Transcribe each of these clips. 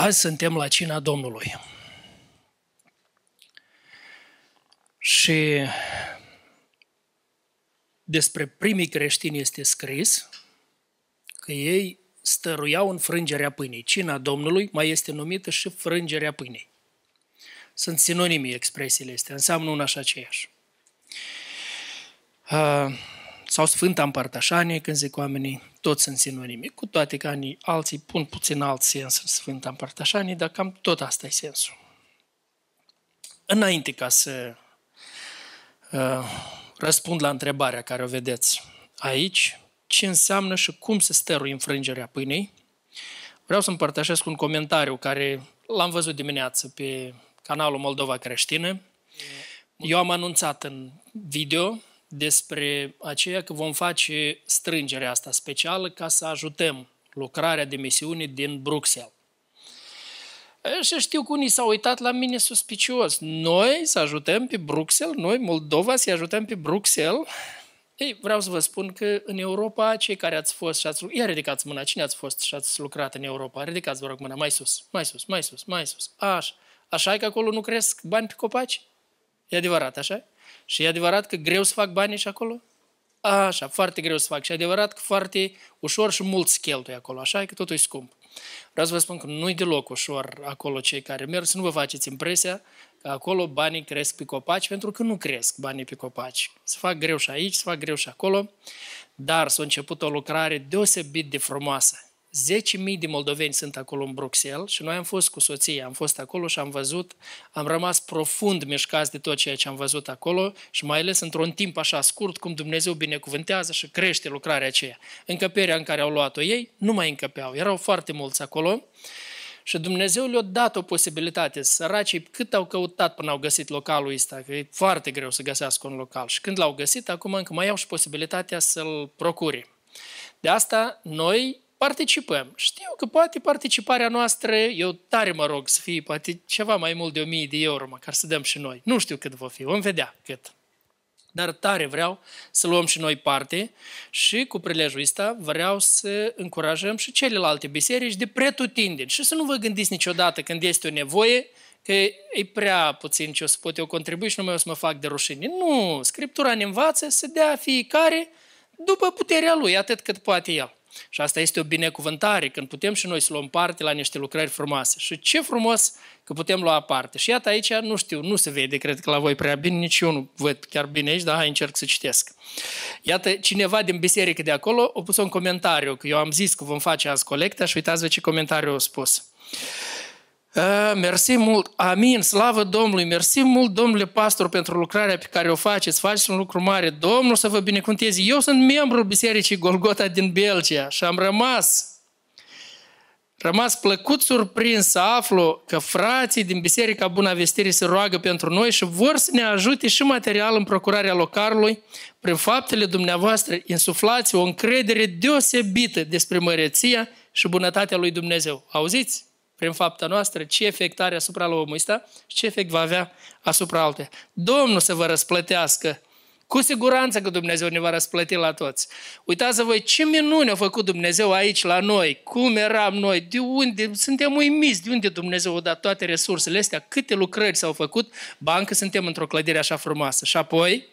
Azi suntem la cina Domnului. Și despre primii creștini este scris că ei stăruiau în frângerea pâinii. Cina Domnului mai este numită și frângerea pâinii. Sunt sinonimii expresiile astea, înseamnă una și aceeași. Uh, sau Sfânta Împărtășanie, când zic oamenii, toți sunt sinonime. Cu toate că anii alții pun puțin alt sens în Sfânta Împărtășanie, dar cam tot asta e sensul. Înainte ca să uh, răspund la întrebarea care o vedeți aici, ce înseamnă și cum se stărui înfrângerea pâinei, vreau să împărtășesc un comentariu care l-am văzut dimineață pe canalul Moldova Creștină. Eu am anunțat în video despre aceea că vom face strângerea asta specială ca să ajutăm lucrarea de misiune din Bruxelles. Și știu că unii s-au uitat la mine suspicios. Noi să ajutăm pe Bruxelles, noi, Moldova, să ajutăm pe Bruxelles. Ei, vreau să vă spun că în Europa, cei care ați fost și ați... Ia ridicați mâna, cine ați fost și ați lucrat în Europa? Ridicați, vă rog, mâna, mai sus, mai sus, mai sus, mai sus. Așa. Așa e că acolo nu cresc bani pe copaci? E adevărat, așa și e adevărat că greu să fac banii și acolo? Așa, foarte greu să fac. Și e adevărat că foarte ușor și mult se cheltuie acolo, așa că totul e scump. Vreau să vă spun că nu-i deloc ușor acolo cei care merg, să nu vă faceți impresia că acolo banii cresc pe copaci, pentru că nu cresc banii pe copaci. Se fac greu și aici, se fac greu și acolo, dar s-a început o lucrare deosebit de frumoasă 10.000 de moldoveni sunt acolo în Bruxelles și noi am fost cu soția, am fost acolo și am văzut, am rămas profund mișcați de tot ceea ce am văzut acolo și mai ales într-un timp așa scurt, cum Dumnezeu binecuvântează și crește lucrarea aceea. Încăperea în care au luat-o ei, nu mai încăpeau, erau foarte mulți acolo și Dumnezeu le-a dat o posibilitate. Săracii cât au căutat până au găsit localul ăsta, că e foarte greu să găsească un local. Și când l-au găsit, acum încă mai au și posibilitatea să-l procure. De asta noi participăm. Știu că poate participarea noastră, eu tare mă rog să fie poate ceva mai mult de 1000 de euro, măcar să dăm și noi. Nu știu cât va fi, vom vedea cât. Dar tare vreau să luăm și noi parte și cu prilejul ăsta vreau să încurajăm și celelalte biserici de pretutindeni. Și să nu vă gândiți niciodată când este o nevoie, că e prea puțin ce o să pot eu contribui și numai o să mă fac de rușine. Nu, Scriptura ne învață să dea fiecare după puterea lui, atât cât poate el. Și asta este o binecuvântare, când putem și noi să luăm parte la niște lucrări frumoase. Și ce frumos că putem lua parte. Și iată aici, nu știu, nu se vede, cred că la voi prea bine, nici eu nu văd chiar bine aici, dar hai încerc să citesc. Iată, cineva din biserică de acolo a pus un comentariu, că eu am zis că vom face azi colecta și uitați-vă ce comentariu a spus mersi mult, amin, slavă Domnului, mersi mult, domnule pastor, pentru lucrarea pe care o faceți, faceți un lucru mare, Domnul să vă binecuvânteze. Eu sunt membru Bisericii Golgota din Belgia și am rămas, rămas plăcut surprins să aflu că frații din Biserica Buna Vestirii se roagă pentru noi și vor să ne ajute și material în procurarea locarului, prin faptele dumneavoastră insuflați o încredere deosebită despre măreția și bunătatea lui Dumnezeu. Auziți? prin fapta noastră, ce efect are asupra la omul ăsta și ce efect va avea asupra altuia. Domnul să vă răsplătească cu siguranță că Dumnezeu ne va răsplăti la toți. Uitați-vă voi ce minune a făcut Dumnezeu aici la noi, cum eram noi, de unde, suntem uimiți, de unde Dumnezeu a dat toate resursele astea, câte lucrări s-au făcut, bancă suntem într-o clădire așa frumoasă. Și apoi,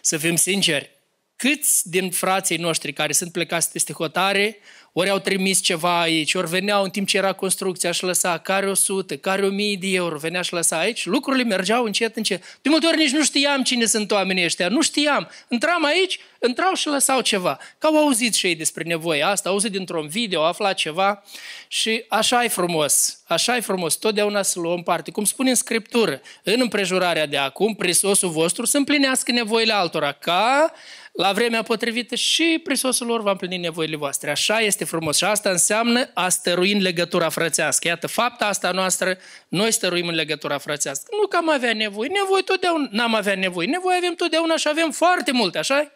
să fim sinceri, câți din frații noștri care sunt plecați peste hotare, ori au trimis ceva aici, ori veneau în timp ce era construcția și lăsa care 100, care 1000 de euro, venea și lăsa aici, lucrurile mergeau încet, încet. De multe ori nici nu știam cine sunt oamenii ăștia, nu știam. Intram aici, intrau și lăsau ceva. Că au auzit și ei despre nevoia asta, au auzit dintr-un video, au aflat ceva și așa e frumos, așa e frumos, totdeauna să luăm parte. Cum spune în Scriptură, în împrejurarea de acum, prisosul vostru să împlinească nevoile altora, ca la vremea potrivită și prisosul lor va împlini nevoile voastre. Așa este frumos și asta înseamnă a stărui în legătura frățească. Iată, fapta asta noastră, noi stăruim în legătura frățească. Nu că am avea nevoie, nevoie totdeauna, n-am avea nevoie, nevoie avem totdeauna și avem foarte multe, așa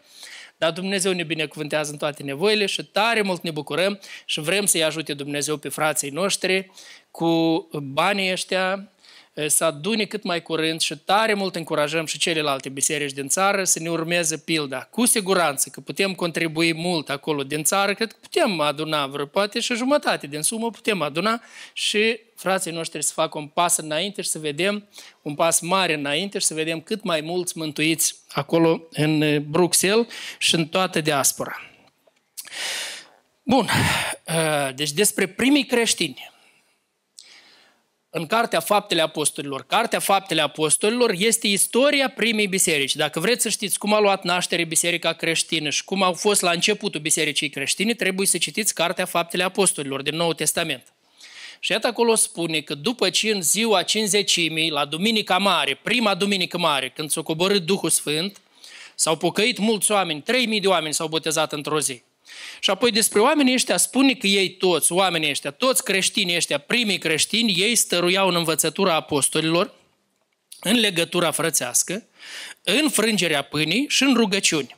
dar Dumnezeu ne binecuvântează în toate nevoile și tare mult ne bucurăm și vrem să-i ajute Dumnezeu pe frații noștri cu banii ăștia Eh, să adune cât mai curând și tare mult încurajăm și celelalte biserici din țară să ne urmeze pilda. Cu siguranță că putem contribui mult acolo din țară, cred că putem aduna vreo, poate și jumătate din sumă putem aduna și frații noștri să facă un pas înainte și să vedem un pas mare înainte și să vedem cât mai mulți mântuiți acolo în eh, Bruxelles și în toată diaspora. Bun, eh, deci despre primii creștini în Cartea Faptele Apostolilor. Cartea Faptele Apostolilor este istoria primei biserici. Dacă vreți să știți cum a luat naștere biserica creștină și cum au fost la începutul bisericii creștine, trebuie să citiți Cartea Faptele Apostolilor din Noul Testament. Și iată acolo spune că după ce în ziua cinzecimii, la Duminica Mare, prima Duminică Mare, când s-a coborât Duhul Sfânt, s-au pocăit mulți oameni, 3.000 de oameni s-au botezat într-o zi. Și apoi despre oamenii ăștia spune că ei toți, oamenii ăștia, toți creștinii ăștia, primii creștini, ei stăruiau în învățătura apostolilor, în legătura frățească, în frângerea pâinii și în rugăciuni.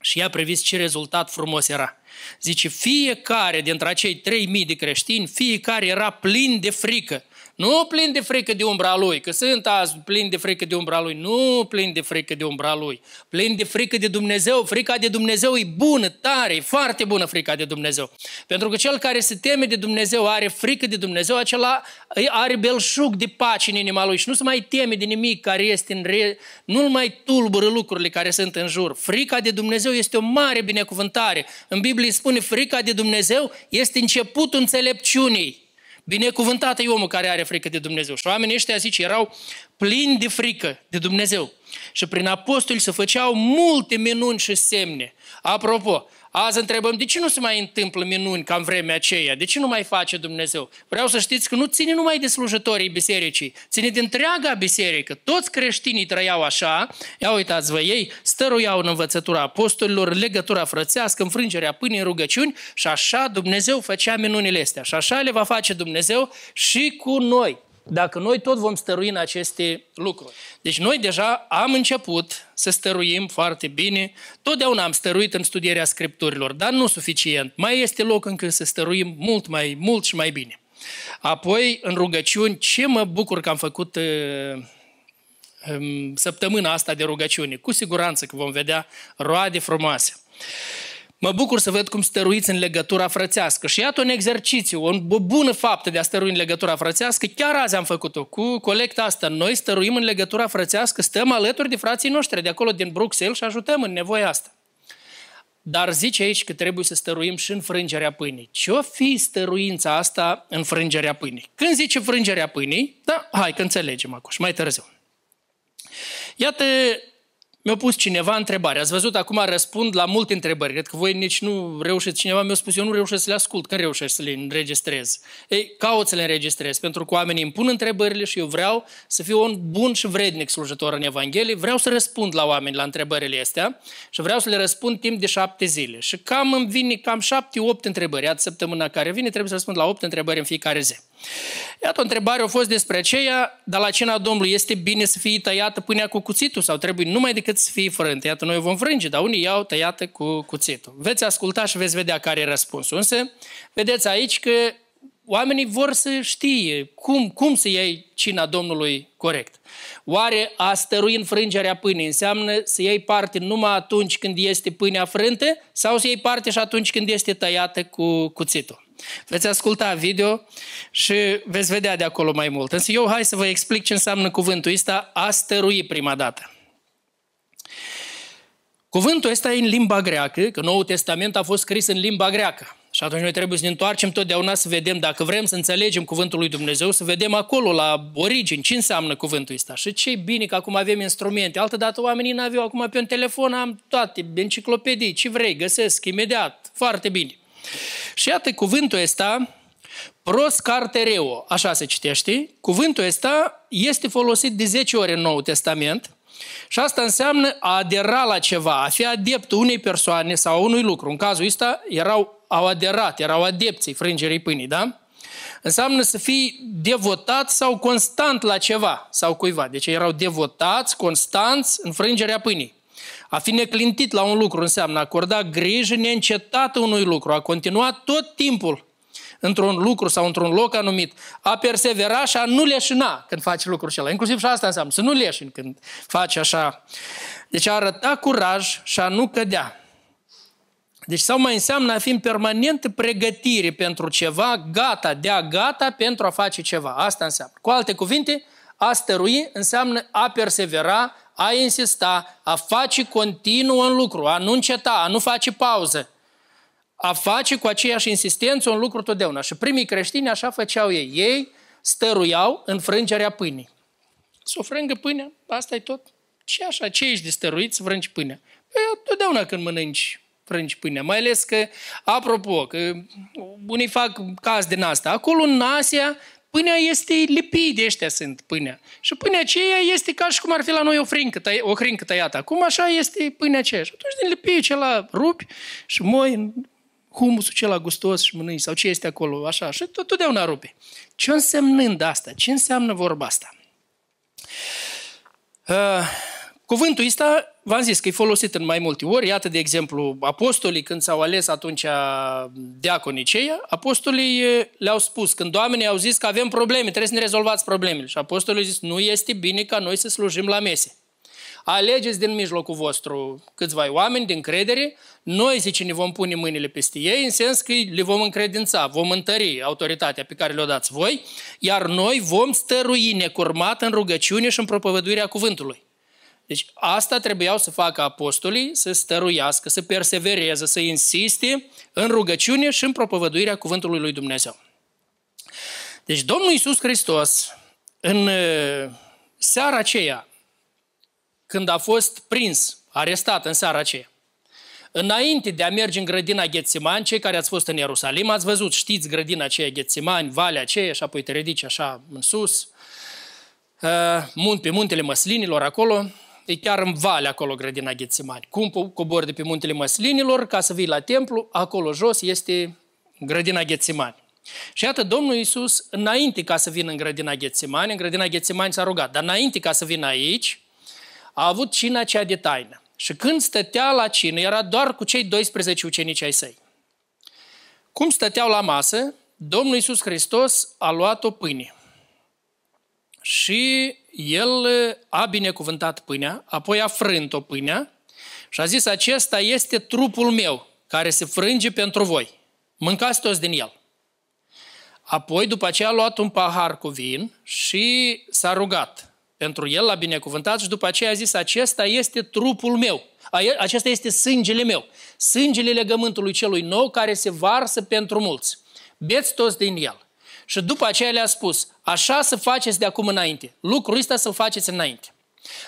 Și a previs ce rezultat frumos era. Zice, fiecare dintre acei 3000 de creștini, fiecare era plin de frică nu plin de frică de umbra lui, că sunt azi plin de frică de umbra lui. Nu plin de frică de umbra lui. Plin de frică de Dumnezeu. Frica de Dumnezeu e bună, tare, e foarte bună frica de Dumnezeu. Pentru că cel care se teme de Dumnezeu, are frică de Dumnezeu, acela are belșug de pace în inima lui și nu se mai teme de nimic care este în re... nu-l mai tulbură lucrurile care sunt în jur. Frica de Dumnezeu este o mare binecuvântare. În Biblie spune frica de Dumnezeu este începutul înțelepciunii. Binecuvântat e omul care are frică de Dumnezeu. Și oamenii ăștia, zice, erau plini de frică de Dumnezeu. Și prin apostoli se făceau multe minuni și semne. Apropo, azi întrebăm, de ce nu se mai întâmplă minuni ca în vremea aceea? De ce nu mai face Dumnezeu? Vreau să știți că nu ține numai de slujătorii bisericii, ține de întreaga biserică. Toți creștinii trăiau așa, ia uitați-vă ei, stăruiau în învățătura apostolilor, legătura frățească, înfrângerea pâinii în rugăciuni și așa Dumnezeu făcea minunile astea. Și așa le va face Dumnezeu și cu noi dacă noi tot vom stărui în aceste lucruri. Deci noi deja am început să stăruim foarte bine, totdeauna am stăruit în studierea Scripturilor, dar nu suficient. Mai este loc încă să stăruim mult mai mult și mai bine. Apoi, în rugăciuni, ce mă bucur că am făcut uh, um, săptămâna asta de rugăciune. Cu siguranță că vom vedea roade frumoase. Mă bucur să văd cum stăruiți în legătura frățească. Și iată un exercițiu, o bună faptă de a stărui în legătura frățească. Chiar azi am făcut-o cu colecta asta. Noi stăruim în legătura frățească, stăm alături de frații noștri de acolo din Bruxelles și ajutăm în nevoia asta. Dar zice aici că trebuie să stăruim și în frângerea pâinii. Ce-o fi stăruința asta în frângerea pâinii? Când zice frângerea pâinii, da, hai că înțelegem acum și mai târziu. Iată mi-a pus cineva întrebare. Ați văzut, acum răspund la multe întrebări. Cred că voi nici nu reușeți. Cineva mi-a spus, eu nu reușesc să le ascult. Când reușești să le înregistrez? Ei, caut să le înregistrez, pentru că oamenii îmi pun întrebările și eu vreau să fiu un bun și vrednic slujitor în Evanghelie. Vreau să răspund la oameni la întrebările astea și vreau să le răspund timp de șapte zile. Și cam îmi vine cam șapte, opt întrebări. Iată, săptămâna care vine trebuie să răspund la opt întrebări în fiecare zi. Iată, o întrebare a fost despre aceea, dar la cina Domnului este bine să fie tăiată pâinea cu cuțitul sau trebuie numai decât să fie frântă? Iată, noi o vom frânge, dar unii iau tăiată cu cuțitul. Veți asculta și veți vedea care e răspunsul. Însă, vedeți aici că oamenii vor să știe cum, cum să iei cina Domnului corect. Oare a stărui în frângerea pâinii înseamnă să iei parte numai atunci când este pâinea frântă sau să iei parte și atunci când este tăiată cu cuțitul? Veți asculta video și veți vedea de acolo mai mult. Însă eu hai să vă explic ce înseamnă cuvântul ăsta a stărui prima dată. Cuvântul ăsta e în limba greacă, că Noul Testament a fost scris în limba greacă. Și atunci noi trebuie să ne întoarcem totdeauna să vedem, dacă vrem să înțelegem cuvântul lui Dumnezeu, să vedem acolo, la origini, ce înseamnă cuvântul ăsta. Și ce bine că acum avem instrumente. Altă dată oamenii n-aveau, acum pe un telefon am toate, enciclopedii, ce vrei, găsesc imediat, foarte bine. Și iată cuvântul ăsta, proscartereo, așa se citește, cuvântul ăsta este folosit de 10 ori în Noul Testament și asta înseamnă a adera la ceva, a fi adept unei persoane sau unui lucru. În cazul ăsta erau, au aderat, erau adepții frângerii pâinii, da? Înseamnă să fii devotat sau constant la ceva sau cuiva. Deci erau devotați, constanți în frângerea pâinii. A fi neclintit la un lucru înseamnă a acorda grijă neîncetată unui lucru, a continua tot timpul într-un lucru sau într-un loc anumit, a persevera și a nu leșina când faci lucrul acela. Inclusiv și asta înseamnă, să nu leșini când faci așa. Deci a arăta curaj și a nu cădea. Deci sau mai înseamnă a fi în permanentă pregătire pentru ceva, gata, de a gata pentru a face ceva. Asta înseamnă. Cu alte cuvinte, a stărui înseamnă a persevera, a insista, a face continuu un lucru, a nu înceta, a nu face pauză, a face cu aceeași insistență un lucru totdeauna. Și primii creștini așa făceau ei. Ei stăruiau frângerea pâinii. Să o frângă pâinea, asta e tot. Ce așa, ce ești de stăruit să frângi pâinea? Păi, totdeauna când mănânci frângi pâinea. Mai ales că, apropo, că unii fac caz din asta. Acolo în Asia pâinea este lipide, ăștia sunt pâinea. Și pâinea aceea este ca și cum ar fi la noi o frincă, tăi, o hrincă tăiată. Acum așa este pâinea aceea. Și atunci din lipie acela rupi și moi în humusul acela gustos și mănânci sau ce este acolo, așa. Și tot, totdeauna rupe. Ce însemnând asta? Ce înseamnă vorba asta? Uh, cuvântul ăsta V-am zis că e folosit în mai multe ori. Iată, de exemplu, apostolii, când s-au ales atunci diaconiceia, apostolii le-au spus, când oamenii au zis că avem probleme, trebuie să ne rezolvați problemele. Și apostolii au zis, nu este bine ca noi să slujim la mese. Alegeți din mijlocul vostru câțiva oameni din credere, noi, zice, ne vom pune mâinile peste ei, în sens că le vom încredința, vom întări autoritatea pe care le-o dați voi, iar noi vom stărui necurmat în rugăciune și în propovăduirea cuvântului. Deci asta trebuiau să facă apostolii, să stăruiască, să persevereze, să insiste în rugăciune și în propovăduirea cuvântului lui Dumnezeu. Deci Domnul Iisus Hristos, în uh, seara aceea, când a fost prins, arestat în seara aceea, Înainte de a merge în grădina Ghețiman, cei care ați fost în Ierusalim, ați văzut, știți grădina aceea Ghețiman, valea aceea și apoi te ridici așa în sus, uh, munt pe muntele măslinilor acolo, e chiar în vale acolo grădina Ghețimani. Cum cobori de pe muntele măslinilor ca să vii la templu, acolo jos este grădina Ghețimani. Și iată, Domnul Iisus, înainte ca să vină în grădina Ghețimani, în grădina Ghețimani s-a rugat, dar înainte ca să vină aici, a avut cina aceea de taină. Și când stătea la cină, era doar cu cei 12 ucenici ai săi. Cum stăteau la masă, Domnul Iisus Hristos a luat o pâine și el uh, a binecuvântat pâinea, apoi a frânt-o pâinea și a zis, acesta este trupul meu care se frânge pentru voi. Mâncați toți din el. Apoi, după aceea, a luat un pahar cu vin și s-a rugat. Pentru el l-a binecuvântat și după aceea a zis, acesta este trupul meu, acesta este sângele meu, sângele legământului celui nou care se varsă pentru mulți. Beți toți din el. Și după aceea le-a spus, așa să faceți de acum înainte, lucrul ăsta să faceți înainte.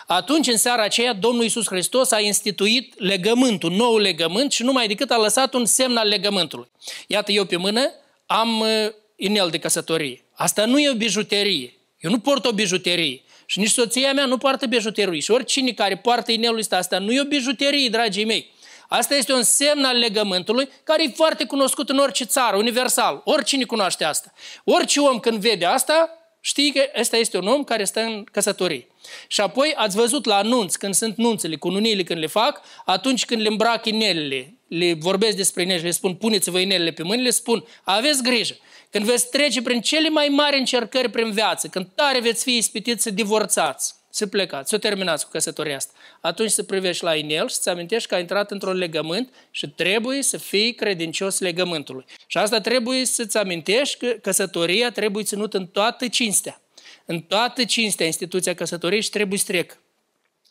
Atunci, în seara aceea, Domnul Iisus Hristos a instituit legământul, nou legământ și numai decât a lăsat un semn al legământului. Iată, eu pe mână am uh, inel de căsătorie. Asta nu e o bijuterie. Eu nu port o bijuterie. Și nici soția mea nu poartă bijuterii. Și oricine care poartă inelul ăsta, asta nu e o bijuterie, dragii mei. Asta este un semn al legământului care e foarte cunoscut în orice țară, universal. Oricine cunoaște asta. Orice om când vede asta, știi că ăsta este un om care stă în căsătorie. Și apoi ați văzut la anunț, când sunt nunțele, cununiile când le fac, atunci când le îmbrac inelele, le vorbesc despre inele le spun puneți-vă inelele pe mâini, le spun aveți grijă. Când veți trece prin cele mai mari încercări prin viață, când tare veți fi ispitit să divorțați, să plecați, să terminați cu căsătoria asta atunci să privești la inel și să ți amintești că ai intrat într-un legământ și trebuie să fii credincios legământului. Și asta trebuie să-ți amintești că căsătoria trebuie ținută în toată cinstea. În toată cinstea instituția căsătoriei și trebuie să trecă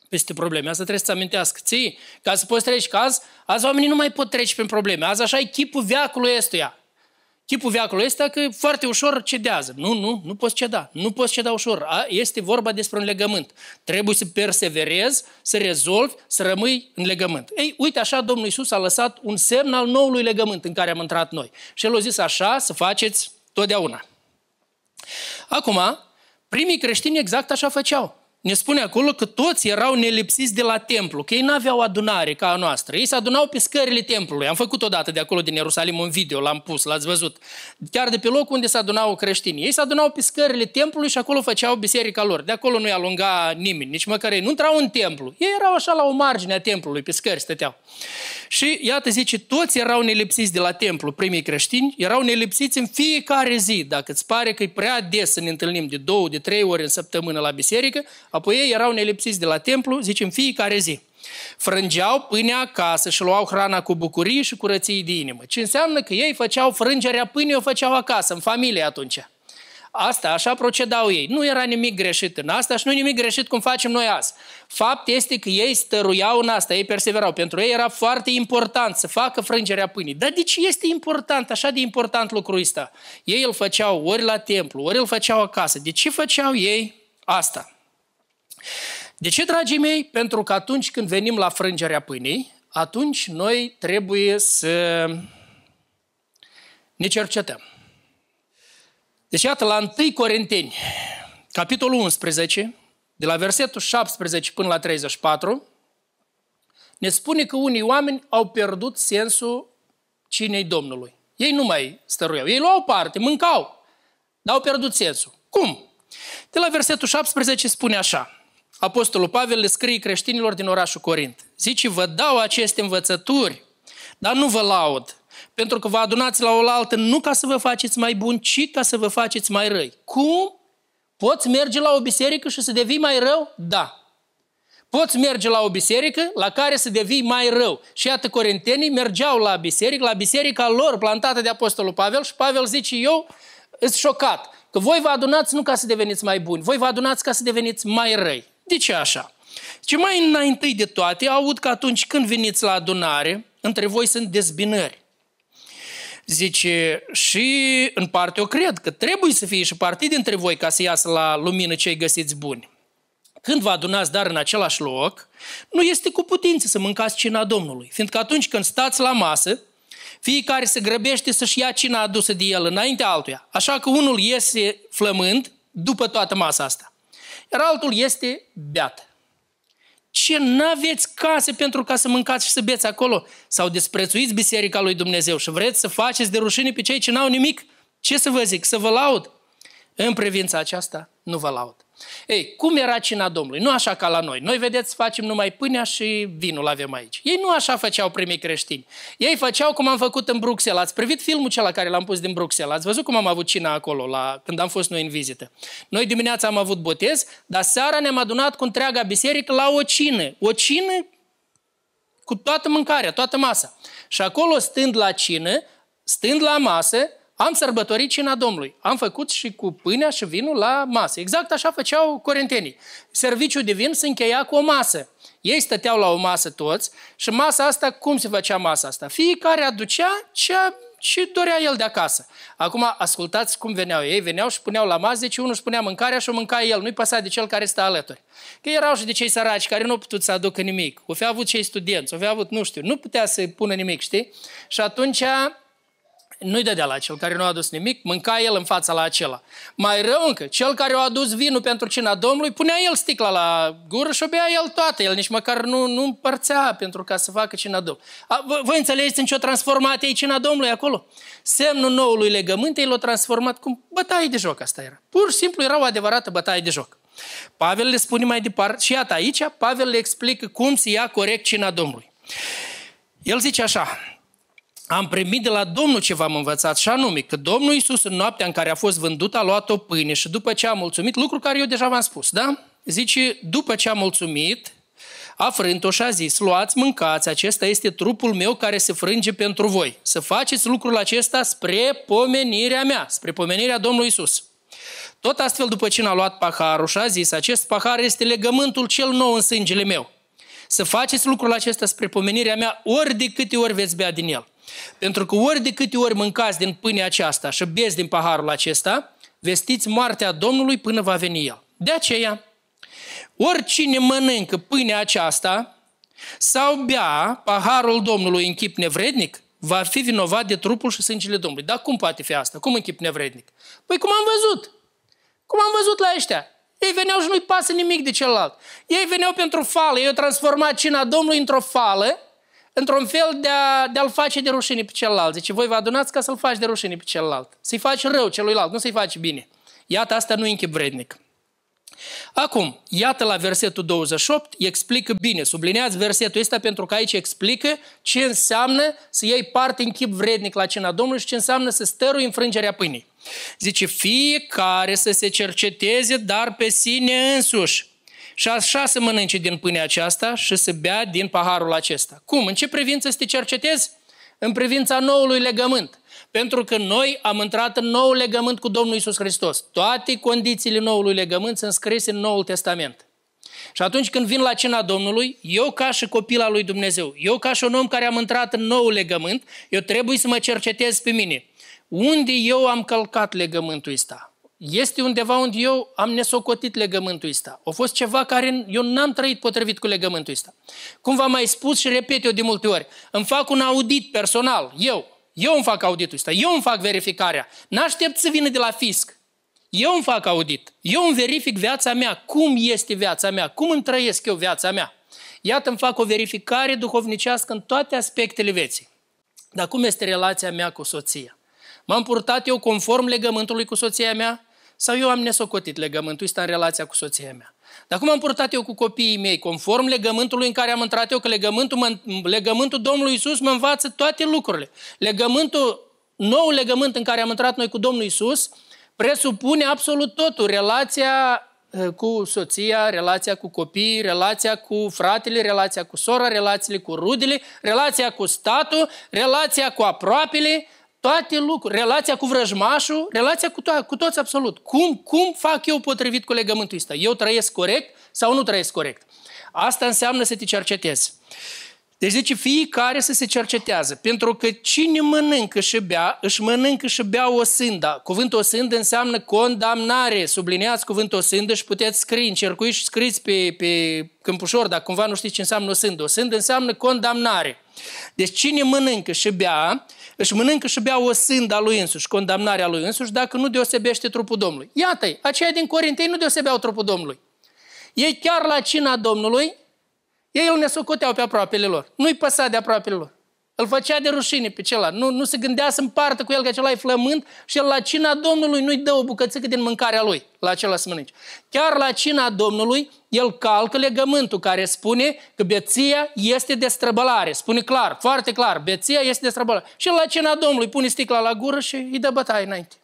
peste probleme. Asta trebuie să-ți amintească. Ții, ca să poți trece, că azi, azi oamenii nu mai pot trece prin probleme. Azi așa e chipul veacului ăstuia. Tipul veacului este că foarte ușor cedează. Nu, nu, nu poți ceda. Nu poți ceda ușor. A, este vorba despre un legământ. Trebuie să perseverezi, să rezolvi, să rămâi în legământ. Ei, uite așa Domnul Isus a lăsat un semn al noului legământ în care am intrat noi. Și El a zis așa, să faceți totdeauna. Acum, primii creștini exact așa făceau ne spune acolo că toți erau nelipsiți de la templu, că ei n-aveau adunare ca a noastră. Ei se adunau pe scările templului. Am făcut odată de acolo din Ierusalim un video, l-am pus, l-ați văzut. Chiar de pe loc unde se adunau creștinii. Ei se adunau pe scările templului și acolo făceau biserica lor. De acolo nu-i alunga nimeni, nici măcar ei. Nu intrau în templu. Ei erau așa la o margine a templului, pe scări stăteau. Și iată zice, toți erau nelipsiți de la templu, primii creștini, erau nelipsiți în fiecare zi. Dacă îți pare că e prea des să ne întâlnim de două, de trei ori în săptămână la biserică, Apoi ei erau nelipsiți de la templu, zicem, fiecare zi. Frângeau pâinea acasă și luau hrana cu bucurie și curății de inimă. Ce înseamnă că ei făceau frângerea pâinii, o făceau acasă, în familie atunci. Asta, așa procedau ei. Nu era nimic greșit în asta și nu nimic greșit cum facem noi azi. Fapt este că ei stăruiau în asta, ei perseverau. Pentru ei era foarte important să facă frângerea pâinii. Dar de ce este important, așa de important lucrul ăsta? Ei îl făceau ori la templu, ori îl făceau acasă. De ce făceau ei asta? De ce, dragii mei? Pentru că atunci când venim la frângerea pâinii, atunci noi trebuie să ne cercetăm. Deci iată, la 1 Corinteni, capitolul 11, de la versetul 17 până la 34, ne spune că unii oameni au pierdut sensul cinei Domnului. Ei nu mai stăruiau, ei luau parte, mâncau, dar au pierdut sensul. Cum? De la versetul 17 spune așa, Apostolul Pavel le scrie creștinilor din orașul Corint. Zice, vă dau aceste învățături, dar nu vă laud, pentru că vă adunați la oaltă nu ca să vă faceți mai buni, ci ca să vă faceți mai răi. Cum? Poți merge la o biserică și să devii mai rău? Da. Poți merge la o biserică la care să devii mai rău. Și iată, corintenii mergeau la biserică, la biserica lor plantată de Apostolul Pavel și Pavel zice, eu sunt șocat că voi vă adunați nu ca să deveniți mai buni, voi vă adunați ca să deveniți mai răi. De ce așa? Ce mai înainte de toate, aud că atunci când veniți la adunare, între voi sunt dezbinări. Zice, și în parte eu cred că trebuie să fie și partii între voi ca să iasă la lumină cei găsiți buni. Când vă adunați dar în același loc, nu este cu putință să mâncați cina Domnului, fiindcă atunci când stați la masă, fiecare se grăbește să-și ia cina adusă de el înainte altuia. Așa că unul iese flămând după toată masa asta. Iar altul este beat. Ce n-aveți case pentru ca să mâncați și să beți acolo? Sau desprețuiți biserica lui Dumnezeu și vreți să faceți de rușine pe cei ce n-au nimic? Ce să vă zic? Să vă laud? În privința aceasta, nu vă laud. Ei, cum era cina Domnului? Nu așa ca la noi. Noi, vedeți, facem numai pâinea și vinul avem aici. Ei nu așa făceau primii creștini. Ei făceau cum am făcut în Bruxelles. Ați privit filmul cel care l-am pus din Bruxelles. Ați văzut cum am avut cina acolo, la, când am fost noi în vizită. Noi dimineața am avut botez, dar seara ne-am adunat cu întreaga biserică la o cină. O cină cu toată mâncarea, toată masa. Și acolo, stând la cină, stând la masă, am sărbătorit cina Domnului. Am făcut și cu pâinea și vinul la masă. Exact așa făceau corintenii. Serviciul divin se încheia cu o masă. Ei stăteau la o masă toți și masa asta, cum se făcea masa asta? Fiecare aducea ce și dorea el de acasă. Acum, ascultați cum veneau ei. Veneau și puneau la masă, deci unul își punea mâncarea și o mânca el. Nu-i pasă de cel care stă alături. Că erau și de cei săraci care nu au putut să aducă nimic. O fi avut cei studenți, o fi avut, nu știu, nu putea să pună nimic, știi? Și atunci nu-i dădea la cel care nu a adus nimic, mânca el în fața la acela. Mai rău încă, cel care a adus vinul pentru cina Domnului, punea el sticla la gură și o bea el toată. El nici măcar nu, nu împărțea pentru ca să facă cina Domnului. A, înțelegeți în ce o transformat ei cina Domnului acolo? Semnul noului legământ, ei l-a transformat cum bătaie de joc asta era. Pur și simplu era o adevărată bătaie de joc. Pavel le spune mai departe, și iată aici, Pavel le explică cum se ia corect cina Domnului. El zice așa, am primit de la Domnul ce v-am învățat și anume că Domnul Iisus în noaptea în care a fost vândut a luat o pâine și după ce a mulțumit, lucru care eu deja v-am spus, da? Zice, după ce a mulțumit, a frânt-o și a zis, luați, mâncați, acesta este trupul meu care se frânge pentru voi. Să faceți lucrul acesta spre pomenirea mea, spre pomenirea Domnului Isus. Tot astfel după ce a luat paharul și a zis, acest pahar este legământul cel nou în sângele meu. Să faceți lucrul acesta spre pomenirea mea ori de câte ori veți bea din el. Pentru că ori de câte ori mâncați din pâinea aceasta și beți din paharul acesta, vestiți moartea Domnului până va veni El. De aceea, oricine mănâncă pâinea aceasta sau bea paharul Domnului în chip nevrednic, va fi vinovat de trupul și sângele Domnului. Dar cum poate fi asta? Cum în chip nevrednic? Păi cum am văzut? Cum am văzut la ăștia? Ei veneau și nu-i pasă nimic de celălalt. Ei veneau pentru fală. Ei au transformat cina Domnului într-o fală într-un fel de, a, de a-l face de rușine pe celălalt. Zice, voi vă adunați ca să-l faci de rușine pe celălalt. Să-i faci rău celuilalt, nu să-i faci bine. Iată, asta nu e vrednic. Acum, iată la versetul 28, explică bine, sublineați versetul ăsta pentru că aici explică ce înseamnă să iei parte în chip vrednic la cina Domnului și ce înseamnă să stărui înfrângerea pâinii. Zice, fiecare să se cerceteze, dar pe sine însuși și așa să mănânce din pâinea aceasta și să bea din paharul acesta. Cum? În ce privință să te cercetezi? În privința noului legământ. Pentru că noi am intrat în noul legământ cu Domnul Isus Hristos. Toate condițiile noului legământ sunt scrise în Noul Testament. Și atunci când vin la cina Domnului, eu ca și copila lui Dumnezeu, eu ca și un om care am intrat în nou legământ, eu trebuie să mă cercetez pe mine. Unde eu am călcat legământul ăsta? este undeva unde eu am nesocotit legământul ăsta. A fost ceva care eu n-am trăit potrivit cu legământul ăsta. Cum v-am mai spus și repet eu de multe ori, îmi fac un audit personal, eu. Eu îmi fac auditul ăsta, eu îmi fac verificarea. N-aștept să vină de la fisc. Eu îmi fac audit, eu îmi verific viața mea, cum este viața mea, cum îmi trăiesc eu viața mea. Iată, îmi fac o verificare duhovnicească în toate aspectele vieții. Dar cum este relația mea cu soția? M-am purtat eu conform legământului cu soția mea? sau eu am nesocotit legământul ăsta în relația cu soția mea. Dar cum am purtat eu cu copiii mei? Conform legământului în care am intrat eu, că legământul, mă, legământul Domnului Isus mă învață toate lucrurile. Legământul, nou legământ în care am intrat noi cu Domnul Isus, presupune absolut totul. Relația ă, cu soția, relația cu copiii, relația cu fratele, relația cu sora, relațiile cu rudele, relația cu statul, relația cu aproapele, toate lucrurile, relația cu vrăjmașul, relația cu, to- cu toți absolut. Cum, cum fac eu potrivit cu legământul ăsta? Eu trăiesc corect sau nu trăiesc corect? Asta înseamnă să te cercetezi. Deci zice, fiecare să se cercetează, pentru că cine mănâncă și bea, își mănâncă și bea o sândă. Cuvântul o sândă înseamnă condamnare. Subliniați cuvântul o sândă și puteți scrie, încercuiți și scriți pe, pe câmpușor, dacă cumva nu știți ce înseamnă o sândă. O sândă înseamnă condamnare. Deci cine mănâncă și bea, își deci mănâncă și bea o sânda lui însuși, condamnarea lui însuși, dacă nu deosebește trupul Domnului. Iată-i, aceia din Corintei nu deosebeau trupul Domnului. Ei chiar la cina Domnului, ei îl nesocoteau pe aproapele lor. Nu-i păsa de aproapele lor. Îl făcea de rușine pe cela. Nu, nu se gândea să împartă cu el că acela e flământ și el la cina Domnului nu-i dă o bucățică din mâncarea lui, la acela smănânci. Chiar la cina Domnului, el calcă legământul care spune că beția este de străbălare. Spune clar, foarte clar, beția este de străbălare. Și el la cina Domnului pune sticla la gură și îi dă bătaie înainte.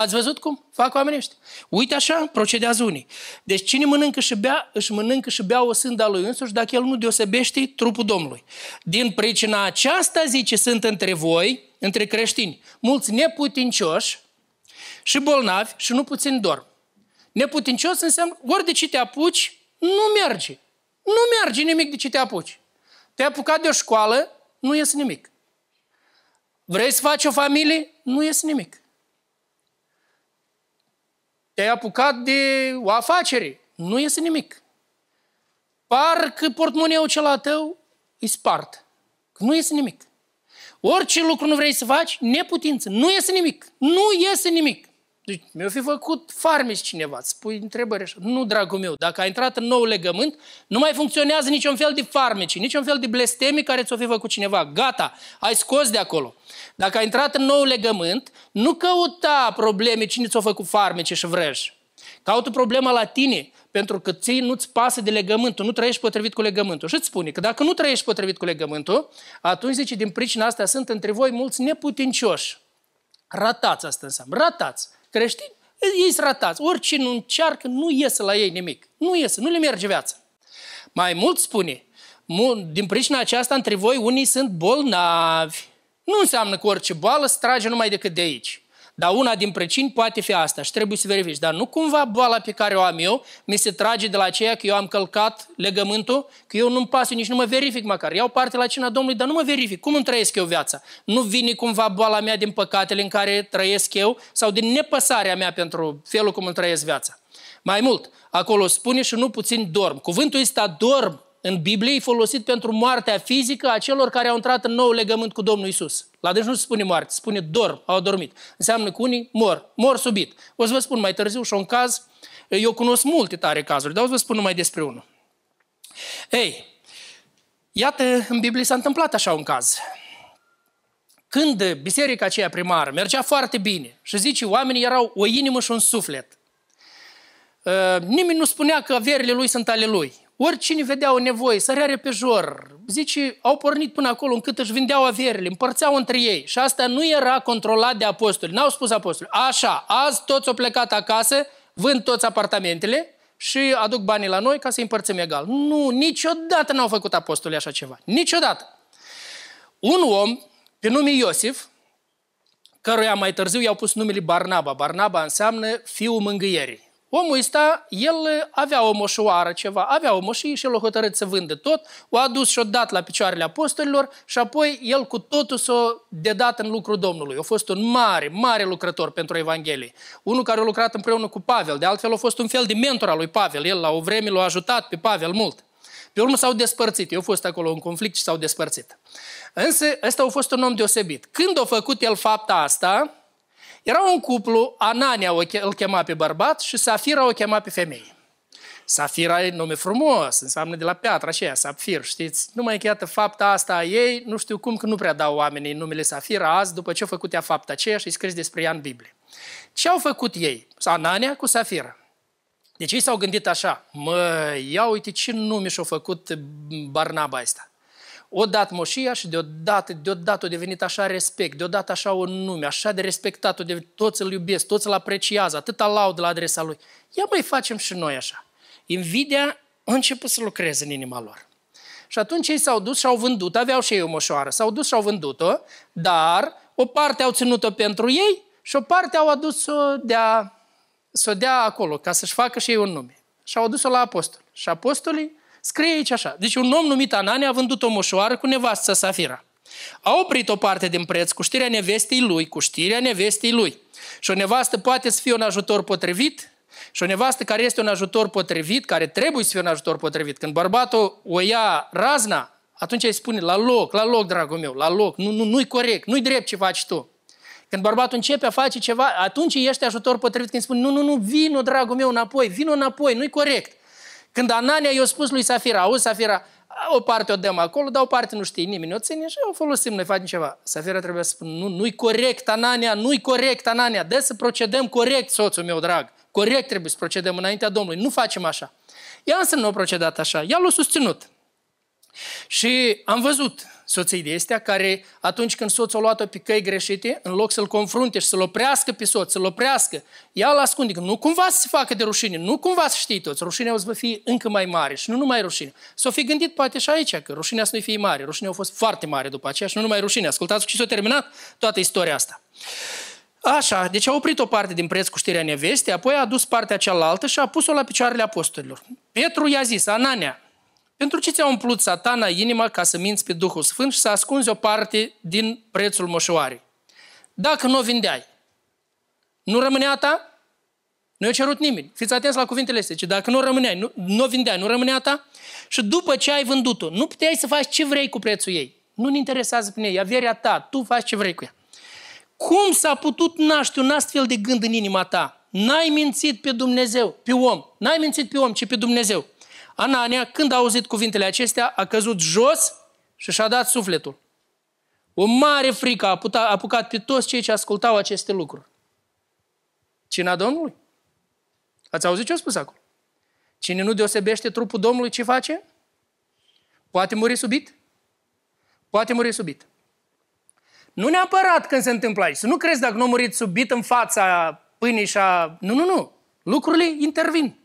Ați văzut cum fac oamenii ăștia? Uite așa procedează unii. Deci cine mănâncă și bea, își mănâncă și bea o sânda lui însuși dacă el nu deosebește trupul Domnului. Din pricina aceasta, zice, sunt între voi, între creștini, mulți neputincioși și bolnavi și nu puțin dorm. Neputincios înseamnă ori de ce te apuci, nu merge. Nu merge nimic de ce te apuci. Te-ai apucat de o școală, nu ies nimic. Vrei să faci o familie? Nu ies nimic te-ai apucat de o afacere, nu iese nimic. Parcă portmoneul cel tău e spart. Nu iese nimic. Orice lucru nu vrei să faci, neputință. Nu iese nimic. Nu iese nimic. Deci mi-a fi făcut farmeci cineva, îți pui întrebări așa. Nu, dragul meu, dacă a intrat în nou legământ, nu mai funcționează niciun fel de farmeci, niciun fel de blestemi care ți-o fi făcut cineva. Gata, ai scos de acolo. Dacă a intrat în nou legământ, nu căuta probleme cine ți-o făcut farmeci și vrăji. Caută problema la tine, pentru că ții nu-ți pasă de legământul, nu trăiești potrivit cu legământul. Și îți spune că dacă nu trăiești potrivit cu legământul, atunci zice, din pricina asta sunt între voi mulți neputincioși. Ratați asta înseamnă, ratați creștini, ei sunt ratați. Oricine nu încearcă, nu iese la ei nimic. Nu iese, nu le merge viața. Mai mult spune, din pricina aceasta, între voi, unii sunt bolnavi. Nu înseamnă că orice boală trage numai decât de aici. Dar una din pricini poate fi asta și trebuie să verifici. Dar nu cumva boala pe care o am eu mi se trage de la aceea că eu am călcat legământul, că eu nu-mi eu nici nu mă verific măcar. Iau parte la cina Domnului, dar nu mă verific. Cum îmi trăiesc eu viața? Nu vine cumva boala mea din păcatele în care trăiesc eu sau din nepăsarea mea pentru felul cum îmi trăiesc viața. Mai mult, acolo spune și nu puțin dorm. Cuvântul ăsta dorm în Biblie e folosit pentru moartea fizică a celor care au intrat în nou legământ cu Domnul Isus. La deci nu se spune moarte, se spune dor, au dormit. Înseamnă că unii mor, mor subit. O să vă spun mai târziu și un caz, eu cunosc multe tare cazuri, dar o să vă spun numai despre unul. Ei, iată, în Biblie s-a întâmplat așa un caz. Când biserica aceea primară mergea foarte bine și zice, oamenii erau o inimă și un suflet. Ă, nimeni nu spunea că averile lui sunt ale lui. Oricine vedea o nevoie, sărea repejor. Zice, au pornit până acolo încât își vindeau averile, împărțeau între ei. Și asta nu era controlat de apostoli. N-au spus apostoli. Așa, azi toți au plecat acasă, vând toți apartamentele și aduc banii la noi ca să îi împărțim egal. Nu, niciodată n-au făcut apostolii așa ceva. Niciodată. Un om, pe nume Iosif, căruia mai târziu i-au pus numele Barnaba. Barnaba înseamnă fiul mângâierii. Omul ăsta, el avea o moșoară ceva, avea o moșie și el o hotărât să vândă tot, o a dus și o dat la picioarele apostolilor și apoi el cu totul s o dedat în lucrul Domnului. A fost un mare, mare lucrător pentru Evanghelie. Unul care a lucrat împreună cu Pavel, de altfel a fost un fel de mentor al lui Pavel. El la o vreme l-a ajutat pe Pavel mult. Pe urmă s-au despărțit. Eu fost acolo în conflict și s-au despărțit. Însă ăsta a fost un om deosebit. Când a făcut el fapta asta, era un cuplu, Anania o îl chema pe bărbat și Safira o chema pe femeie. Safira e nume frumos, înseamnă de la piatra aceea, Safir, știți? Numai că iată fapta asta a ei, nu știu cum, că nu prea dau oamenii numele Safira azi, după ce au făcut ea fapta aceea și scris despre ea în Biblie. Ce au făcut ei? Anania cu Safira. Deci ei s-au gândit așa, mă, ia uite ce nume și-a făcut Barnaba asta odată moșia și deodată, deodată a devenit așa respect, deodată așa o nume, așa de respectat, de toți îl iubesc, toți îl apreciază, atâta laud la adresa lui. Ia mai facem și noi așa. Invidia a început să lucreze în inima lor. Și atunci ei s-au dus și au vândut, aveau și ei o moșoară, s-au dus și au vândut-o, dar o parte au ținut-o pentru ei și o parte au adus să dea, să dea acolo, ca să-și facă și ei un nume. Și au adus-o la apostoli. Și apostolii Scrie aici așa. Deci un om numit Anania a vândut o moșoară cu nevastă Safira. A oprit o parte din preț cu știrea nevestei lui, cu știrea nevestei lui. Și o nevastă poate să fie un ajutor potrivit și o nevastă care este un ajutor potrivit, care trebuie să fie un ajutor potrivit. Când bărbatul o ia razna, atunci îi spune, la loc, la loc, dragul meu, la loc, nu, nu, nu-i corect, nu-i drept ce faci tu. Când bărbatul începe a face ceva, atunci ești ajutor potrivit când spune, nu, nu, nu, vino, dragul meu, înapoi, vino înapoi, nu-i corect. Când Anania i-a spus lui Safira, auzi Safira, o parte o dăm acolo, dar o parte nu știe nimeni, o ține și o folosim, noi facem ceva. Safira trebuie să spună, nu, nu-i corect, Anania, nu-i corect, Anania, de să procedăm corect, soțul meu drag. Corect trebuie să procedăm înaintea Domnului, nu facem așa. Ea însă nu a procedat așa, ea l-a susținut. Și am văzut soției de astea, care atunci când soțul a luat-o pe căi greșite, în loc să-l confrunte și să-l oprească pe soț, să-l oprească, ea îl ascunde. Nu cumva să se facă de rușine, nu cumva să știi toți. Rușinea o să vă fie încă mai mare și nu numai rușine. S-o fi gândit poate și aici că rușinea să nu fie mare. Rușinea a fost foarte mare după aceea și nu numai rușine. Ascultați și s-a terminat toată istoria asta. Așa, deci a oprit o parte din preț cu știrea nevestei, apoi a adus partea cealaltă și a pus-o la picioarele apostolilor. Petru i-a zis, Anania, pentru ce ți-a umplut satana inima ca să minți pe Duhul Sfânt și să ascunzi o parte din prețul moșoarei? Dacă nu o vindeai, nu rămânea ta? Nu i-a cerut nimeni. Fiți atenți la cuvintele astea. Deci dacă nu rămâneai, nu, nu o vindeai, nu rămânea ta? Și după ce ai vândut-o, nu puteai să faci ce vrei cu prețul ei. Nu-ne interesează pe ei, e averea ta, tu faci ce vrei cu ea. Cum s-a putut naște un astfel de gând în inima ta? N-ai mințit pe Dumnezeu, pe om. N-ai mințit pe om, ci pe Dumnezeu. Anania, când a auzit cuvintele acestea, a căzut jos și și-a dat sufletul. O mare frică a apucat pe toți cei ce ascultau aceste lucruri. Cina Domnului? Ați auzit ce a spus acolo? Cine nu deosebește trupul Domnului, ce face? Poate muri subit? Poate muri subit. Nu neapărat când se întâmplă aici. Să nu crezi dacă nu a murit subit în fața pâinii și a... Nu, nu, nu. Lucrurile intervin.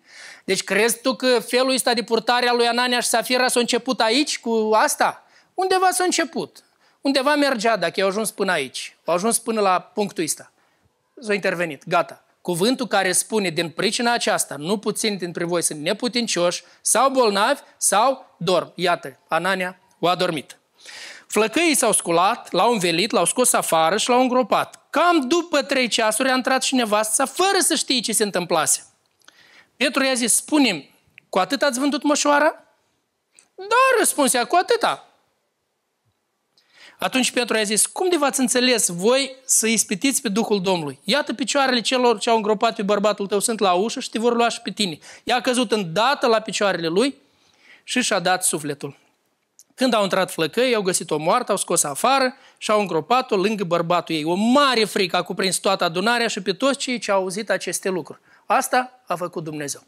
Deci crezi tu că felul ăsta de purtare a lui Anania și Safira s-a început aici cu asta? Undeva s-a început. Undeva mergea dacă i-a ajuns până aici. A ajuns până la punctul ăsta. S-a intervenit. Gata. Cuvântul care spune din pricina aceasta, nu puțin dintre voi sunt neputincioși, sau bolnavi, sau dorm. Iată, Anania o a dormit. Flăcăii s-au sculat, l-au învelit, l-au scos afară și l-au îngropat. Cam după trei ceasuri a intrat și nevasta fără să știe ce se întâmplase. Petru i-a zis, spune cu atât ați vândut mășoara? Da, ea, cu atâta. Atunci Petru i-a zis, cum de v-ați înțeles voi să ispitiți pe Duhul Domnului? Iată picioarele celor ce au îngropat pe bărbatul tău sunt la ușă și te vor lua și pe tine. I-a căzut îndată la picioarele lui și și-a dat sufletul. Când au intrat flăcăi, au găsit-o moartă, au scos afară și au îngropat-o lângă bărbatul ei. O mare frică a cuprins toată adunarea și pe toți cei ce au auzit aceste lucruri. Asta a făcut Dumnezeu.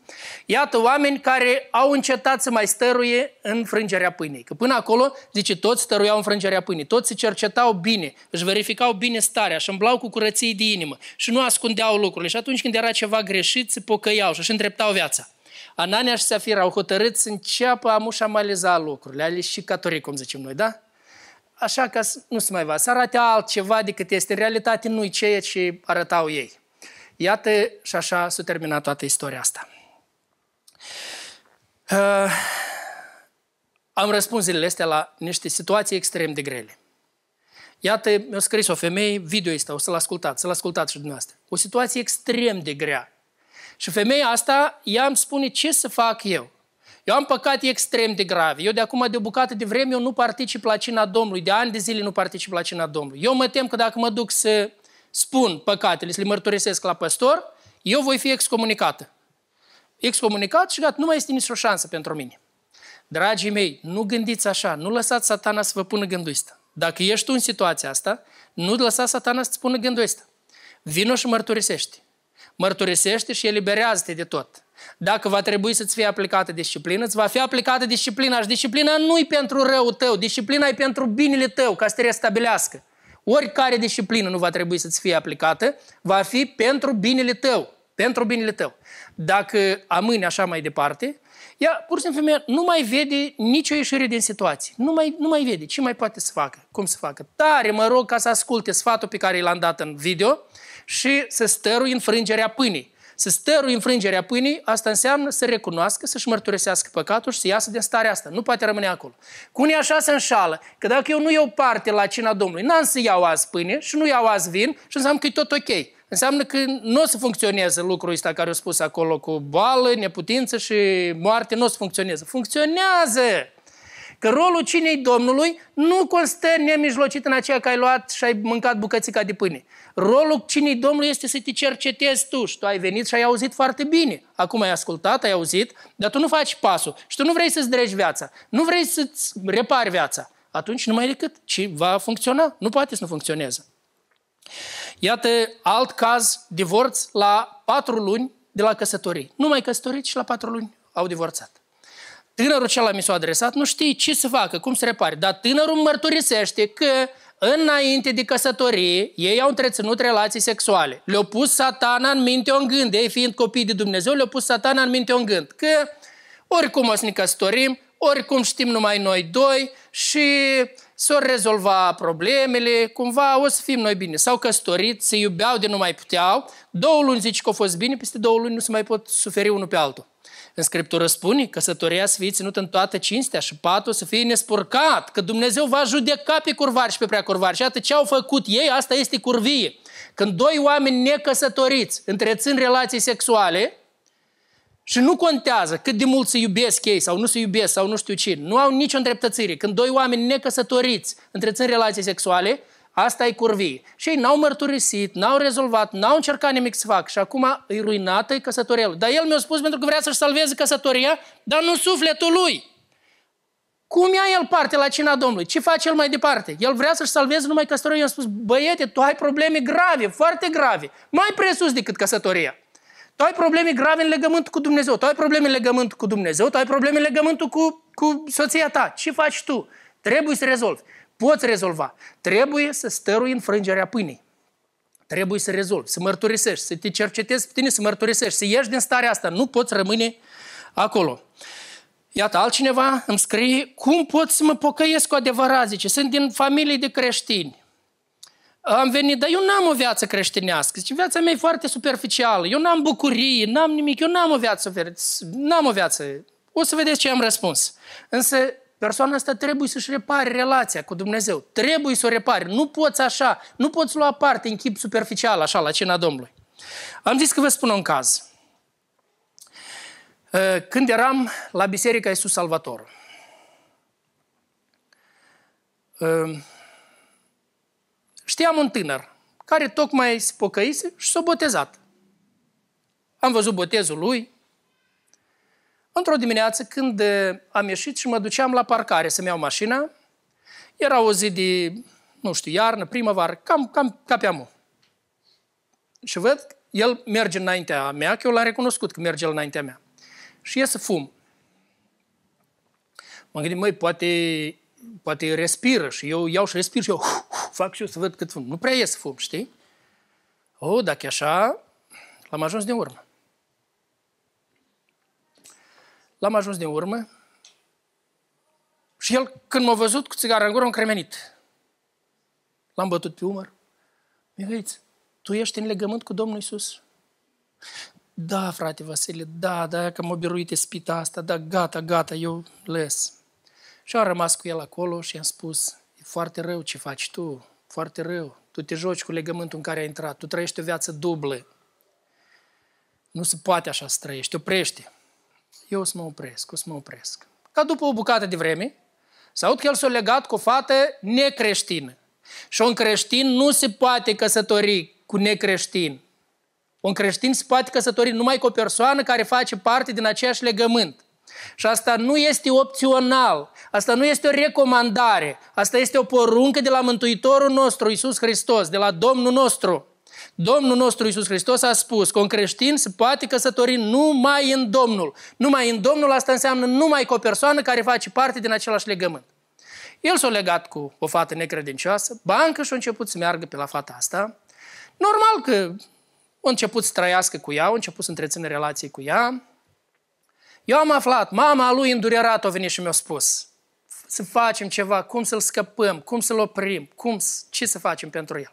Iată oameni care au încetat să mai stăruie frângerea pâinii. Că până acolo, zice, toți stăruiau în frângerea pâinii, toți se cercetau bine, își verificau bine starea, și îmblau cu curății de inimă și nu ascundeau lucrurile. Și atunci când era ceva greșit, se pocăiau și își îndreptau viața. Anania și Safira au hotărât să înceapă a mușamaliza lucrurile, ale și catorii, cum zicem noi, da? Așa că nu se mai va să arate altceva decât este. În realitate nu-i ceea ce arătau ei. Iată și așa s-a terminat toată istoria asta. Uh, am răspuns zilele astea la niște situații extrem de grele. Iată, mi-a scris o femeie, video este, o să-l ascultați, să-l ascultați și dumneavoastră. O situație extrem de grea. Și femeia asta, ea îmi spune ce să fac eu. Eu am păcat extrem de grave. Eu de acum, de o bucată de vreme, eu nu particip la cina Domnului. De ani de zile nu particip la cina Domnului. Eu mă tem că dacă mă duc să uh, spun păcatele, le mărturisesc la păstor, eu voi fi excomunicată. Excomunicat și gata, nu mai este nicio șansă pentru mine. Dragii mei, nu gândiți așa, nu lăsați satana să vă pună gândul ăsta. Dacă ești tu în situația asta, nu lăsa satana să-ți pună gândul ăsta. Vino și mărturisește. Mărturisește și eliberează-te de tot. Dacă va trebui să-ți fie aplicată disciplină, îți va fi aplicată disciplina și disciplina nu e pentru rău tău, disciplina e pentru binele tău, ca să te restabilească oricare disciplină nu va trebui să-ți fie aplicată, va fi pentru binele tău. Pentru binele tău. Dacă amâni așa mai departe, ea pur și simplu femeia nu mai vede nicio ieșire din situație. Nu mai, nu mai vede. Ce mai poate să facă? Cum să facă? Tare mă rog ca să asculte sfatul pe care l-am dat în video și să stărui înfrângerea pâinii. Să stărui înfrângerea pâinii, asta înseamnă să recunoască, să-și mărturisească păcatul și să iasă din starea asta. Nu poate rămâne acolo. Cu unii așa se înșală, că dacă eu nu iau parte la cina Domnului, n-am să iau azi pâine și nu iau azi vin și înseamnă că e tot ok. Înseamnă că nu o să funcționeze lucrul ăsta care a spus acolo cu boală, neputință și moarte, nu o să funcționeze. Funcționează! Că rolul cinei Domnului nu constă nemijlocit în aceea că ai luat și ai mâncat bucățica de pâine. Rolul cinei Domnului este să te cercetezi tu și tu ai venit și ai auzit foarte bine. Acum ai ascultat, ai auzit, dar tu nu faci pasul și tu nu vrei să-ți dregi viața, nu vrei să-ți repari viața. Atunci numai decât, ce va funcționa, nu poate să nu funcționeze. Iată alt caz, divorț la patru luni de la căsătorie. Numai căsătorit și la patru luni au divorțat tânărul cel mi s-a adresat nu știe ce să facă, cum să repare. Dar tânărul mărturisește că înainte de căsătorie, ei au întreținut relații sexuale. le a pus satana în minte un gând, ei fiind copii de Dumnezeu, le a pus satana în minte un gând, că oricum o să ne căsătorim, oricum știm numai noi doi și s-or rezolva problemele, cumva o să fim noi bine. S-au căsătorit, se iubeau de nu mai puteau, două luni zici că au fost bine, peste două luni nu se mai pot suferi unul pe altul. În Scriptură spune, căsătoria să fie ținută în toată cinstea și patul să fie nespurcat, că Dumnezeu va judeca pe curvari și pe prea curvari. Și atât ce au făcut ei, asta este curvie. Când doi oameni necăsătoriți întrețin relații sexuale, și nu contează cât de mult se iubesc ei sau nu se iubesc sau nu știu ce. Nu au nicio îndreptățire. Când doi oameni necăsătoriți întrețin relații sexuale, asta e curvii. Și ei n-au mărturisit, n-au rezolvat, n-au încercat nimic să fac. și acum îi ruinată e căsătoria lui. Dar el mi-a spus pentru că vrea să-și salveze căsătoria, dar nu sufletul lui. Cum ia el parte la cina Domnului? Ce face el mai departe? El vrea să-și salveze numai căsătoria. I-am spus, băiete, tu ai probleme grave, foarte grave, mai presus decât căsătoria. Tu ai probleme grave în legământ cu Dumnezeu, tu ai probleme în legământ cu Dumnezeu, tu ai probleme în legământul cu, cu soția ta. Ce faci tu? Trebuie să rezolvi poți rezolva. Trebuie să stărui înfrângerea pâinii. Trebuie să rezolvi, să mărturisești, să te cercetezi pe tine, să mărturisești, să ieși din starea asta. Nu poți rămâne acolo. Iată, altcineva îmi scrie, cum pot să mă pocăiesc cu adevărat, zice, sunt din familie de creștini. Am venit, dar eu n-am o viață creștinească. Zice, viața mea e foarte superficială, eu n-am bucurie, n-am nimic, eu n-am o viață, n-am o viață. O să vedeți ce am răspuns. Însă Persoana asta trebuie să-și repare relația cu Dumnezeu. Trebuie să o repare. Nu poți așa, nu poți lua parte în chip superficial, așa, la cina Domnului. Am zis că vă spun un caz. Ă, când eram la Biserica Iisus Salvator, ă, știam un tânăr care tocmai se pocăise și s-a botezat. Am văzut botezul lui, Într-o dimineață, când eh, am ieșit și mă duceam la parcare să-mi iau mașina, era o zi de, nu știu, iarnă, primăvară, cam, cam ca pe amul. Și văd, el merge înaintea mea, că eu l-am recunoscut că merge el înaintea mea. Și să fum. M-am gândit, măi, poate, poate respiră și eu iau și respir și eu uf, uf, fac și eu să văd cât fum. Nu prea să fum, știi? O, oh, dacă e așa, l-am ajuns din urmă. L-am ajuns din urmă și el, când m-a văzut cu țigara în gură, a L-am bătut pe umăr. Mihăiț, tu ești în legământ cu Domnul Isus. Da, frate Vasile, da, da, că m-a biruit spita asta, da, gata, gata, eu les. Și am rămas cu el acolo și am spus, e foarte rău ce faci tu, foarte rău. Tu te joci cu legământul în care ai intrat, tu trăiești o viață dublă. Nu se poate așa să trăiești, oprește eu o să mă opresc, o să mă opresc. Ca după o bucată de vreme, să aud că el s-a legat cu o fată necreștină. Și un creștin nu se poate căsători cu necreștin. Un creștin se poate căsători numai cu o persoană care face parte din aceeași legământ. Și asta nu este opțional, asta nu este o recomandare, asta este o poruncă de la Mântuitorul nostru, Isus Hristos, de la Domnul nostru. Domnul nostru Isus Hristos a spus că un creștin se poate căsători numai în Domnul. Numai în Domnul asta înseamnă numai cu o persoană care face parte din același legământ. El s-a legat cu o fată necredincioasă, bancă și a început să meargă pe la fata asta. Normal că a început să trăiască cu ea, a început să întrețină relații cu ea. Eu am aflat, mama lui îndurerat a venit și mi-a spus să facem ceva, cum să-l scăpăm, cum să-l oprim, cum, ce să facem pentru el.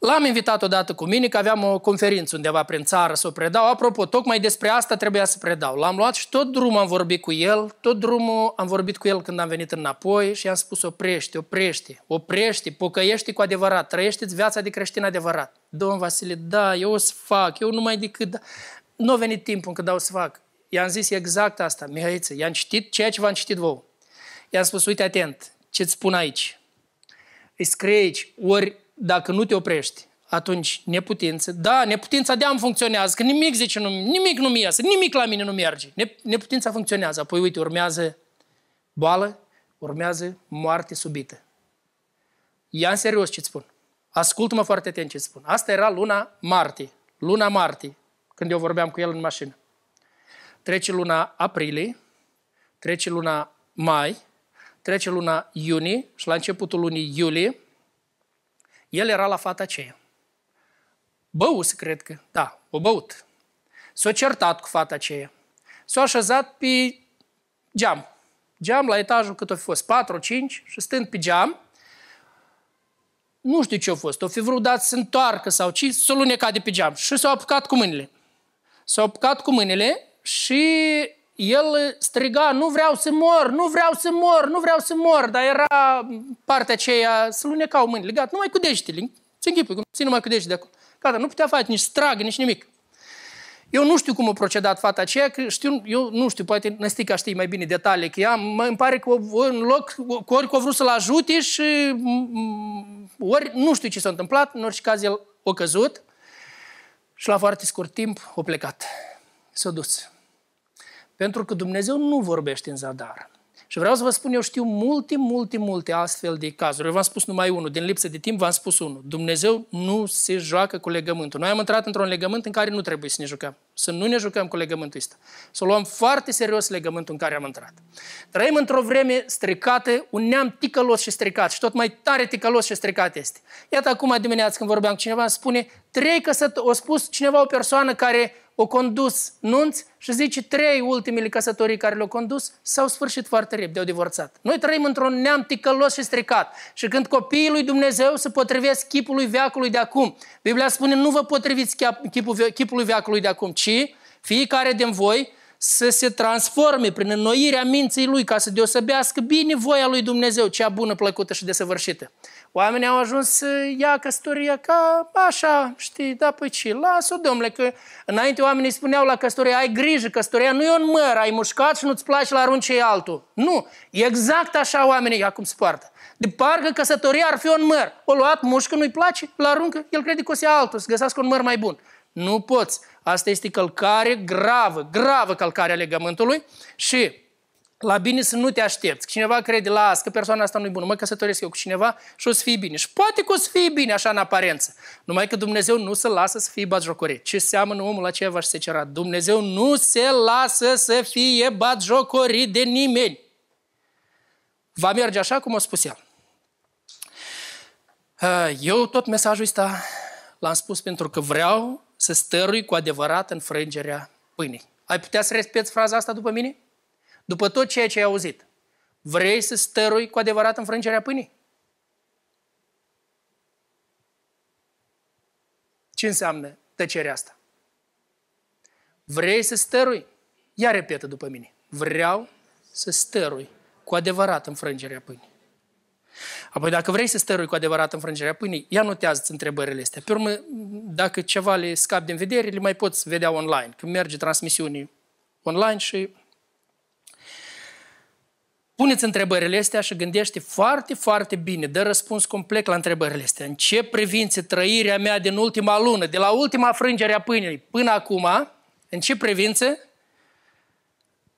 L-am invitat odată cu mine, că aveam o conferință undeva prin țară să o predau. Apropo, tocmai despre asta trebuia să predau. L-am luat și tot drumul am vorbit cu el, tot drumul am vorbit cu el când am venit înapoi și i-am spus oprește, oprește, oprește, pocăiește cu adevărat, trăiește-ți viața de creștin adevărat. Domn Vasile, da, eu o să fac, eu numai decât... Da. Nu a venit timpul când o să fac. I-am zis exact asta, Mihaiță, i-am citit ceea ce v-am citit vouă. I-am spus, uite atent, ce-ți spun aici. Îi scrie aici, ori dacă nu te oprești, atunci neputință. Da, neputința de a funcționează, că nimic, zice, nu, nimic nu mi iasă, nimic la mine nu merge. Neputința funcționează. Apoi, uite, urmează boală, urmează moarte subită. Ia în serios ce-ți spun. Ascultă-mă foarte atent ce-ți spun. Asta era luna martie. Luna martie, când eu vorbeam cu el în mașină. Trece luna aprilie, trece luna mai, trece luna iunie și la începutul lunii iulie el era la fata aceea. Băus, cred că, da, o băut. S-a certat cu fata aceea. S-a așezat pe geam. Geam la etajul cât a fost, 4, 5, și stând pe geam, nu știu ce a fost, o fi vrut dat să întoarcă sau ce, s-a lunecat de pe geam și s-a apucat cu mâinile. S-a apucat cu mâinile și el striga, nu vreau să mor, nu vreau să mor, nu vreau să mor, dar era partea aceea, să lunecau mâini, legat, numai cu degetele, se închipui, cum ține numai cu degetele de acolo. Gata, nu putea face nici strag, nici nimic. Eu nu știu cum a procedat fata aceea, că știu, eu nu știu, poate Năstica știe mai bine detalii, că ea mă, îmi pare că în loc, cu ori că a vrut să-l ajute și mm, ori nu știu ce s-a întâmplat, în orice caz el a căzut și la foarte scurt timp a plecat. S-a dus. Pentru că Dumnezeu nu vorbește în zadar. Și vreau să vă spun, eu știu multe, multe, multe astfel de cazuri. Eu v-am spus numai unul, din lipsă de timp v-am spus unul. Dumnezeu nu se joacă cu legământul. Noi am intrat într-un legământ în care nu trebuie să ne jucăm. Să nu ne jucăm cu legământul ăsta. Să luăm foarte serios legământul în care am intrat. Trăim într-o vreme stricată, un neam ticălos și stricat și tot mai tare ticălos și stricat este. Iată acum dimineața când vorbeam cu cineva, spune, trei căsătorii, o spus cineva o persoană care o condus nunți și zice trei ultimele căsătorii care le-au condus s-au sfârșit foarte repede, au divorțat. Noi trăim într-un neam ticălos și stricat și când copiii lui Dumnezeu se potrivesc chipului veacului de acum, Biblia spune nu vă potriviți chipului veacului de acum, ci fiecare din voi să se transforme prin înnoirea minții lui ca să deosebească bine voia lui Dumnezeu, cea bună, plăcută și desăvârșită. Oamenii au ajuns să ia căsătoria ca așa, știi, da, păi ce, las-o, domnule, că înainte oamenii spuneau la căsătorie, ai grijă, căsătoria nu e un măr, ai mușcat și nu-ți place la arunci altul. Nu, exact așa oamenii acum se poartă. De parcă căsătoria ar fi un măr. O luat, mușcă, nu-i place, la aruncă, el crede că o să ia altul, să găsească un măr mai bun. Nu poți. Asta este călcare gravă, gravă călcare legământului și la bine să nu te aștepți. Cineva crede, las, că persoana asta nu-i bună, mă căsătoresc eu cu cineva și o să fie bine. Și poate că o să fie bine, așa în aparență. Numai că Dumnezeu nu se lasă să fie batjocorit. Ce seamănă omul aceea va se cera. Dumnezeu nu se lasă să fie batjocorit de nimeni. Va merge așa cum a spus el. Ă, eu tot mesajul ăsta l-am spus pentru că vreau să stărui cu adevărat înfrângerea pâinii. Ai putea să respeți fraza asta după mine? după tot ceea ce ai auzit, vrei să stărui cu adevărat înfrângerea pâinii? Ce înseamnă tăcerea asta? Vrei să stărui? Ia repetă după mine. Vreau să stărui cu adevărat înfrângerea pâinii. Apoi, dacă vrei să stărui cu adevărat înfrângerea pâinii, ia notează întrebările astea. Pe urmă, dacă ceva le scap din vedere, le mai poți vedea online, când merge transmisiunii online și Puneți întrebările astea și gândește foarte, foarte bine, dă răspuns complet la întrebările astea. În ce privințe trăirea mea din ultima lună, de la ultima frângere a pâinii până acum, în ce privințe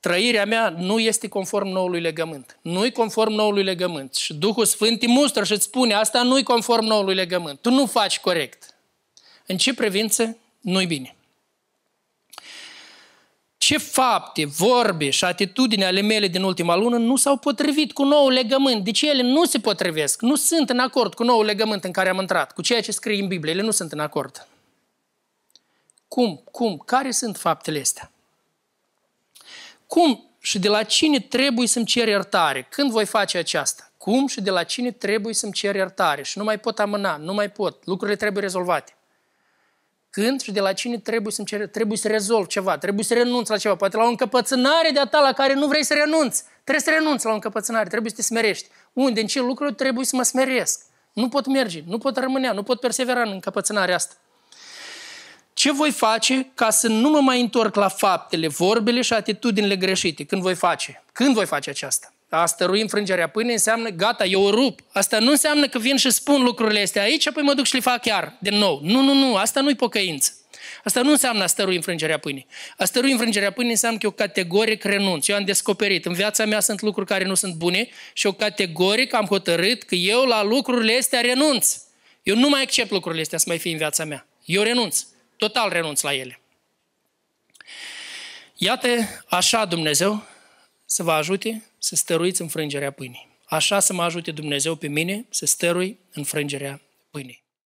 trăirea mea nu este conform noului legământ. nu e conform noului legământ. Și Duhul Sfânt îi mustră și îți spune, asta nu e conform noului legământ. Tu nu faci corect. În ce privință nu-i bine ce fapte, vorbe și atitudini ale mele din ultima lună nu s-au potrivit cu nou legământ. Deci ele nu se potrivesc, nu sunt în acord cu nou legământ în care am intrat, cu ceea ce scrie în Biblie, ele nu sunt în acord. Cum? Cum? Care sunt faptele astea? Cum și de la cine trebuie să-mi cer iertare? Când voi face aceasta? Cum și de la cine trebuie să-mi cer iertare? Și nu mai pot amâna, nu mai pot. Lucrurile trebuie rezolvate când și de la cine trebuie să cer, trebuie să rezolv ceva, trebuie să renunț la ceva, poate la o încăpățânare de-a ta la care nu vrei să renunți. Trebuie să renunți la o încăpățânare, trebuie să te smerești. Unde, în ce lucruri trebuie să mă smeresc? Nu pot merge, nu pot rămâne, nu pot persevera în încăpățânarea asta. Ce voi face ca să nu mă mai întorc la faptele, vorbele și atitudinile greșite? Când voi face? Când voi face aceasta? a stărui înfrângerea pâinii înseamnă gata, eu o rup. Asta nu înseamnă că vin și spun lucrurile astea aici, apoi mă duc și le fac chiar, din nou. Nu, nu, nu, asta nu-i pocăință. Asta nu înseamnă a stărui înfrângerea pâinii. A stărui înfrângerea pâinii înseamnă că eu categoric renunț. Eu am descoperit, în viața mea sunt lucruri care nu sunt bune și eu categoric am hotărât că eu la lucrurile astea renunț. Eu nu mai accept lucrurile astea să mai fie în viața mea. Eu renunț. Total renunț la ele. Iată, așa Dumnezeu să vă ajute să stăruiți înfrângerea pâinii. Așa să mă ajute Dumnezeu pe mine să stărui înfrângerea pâinii.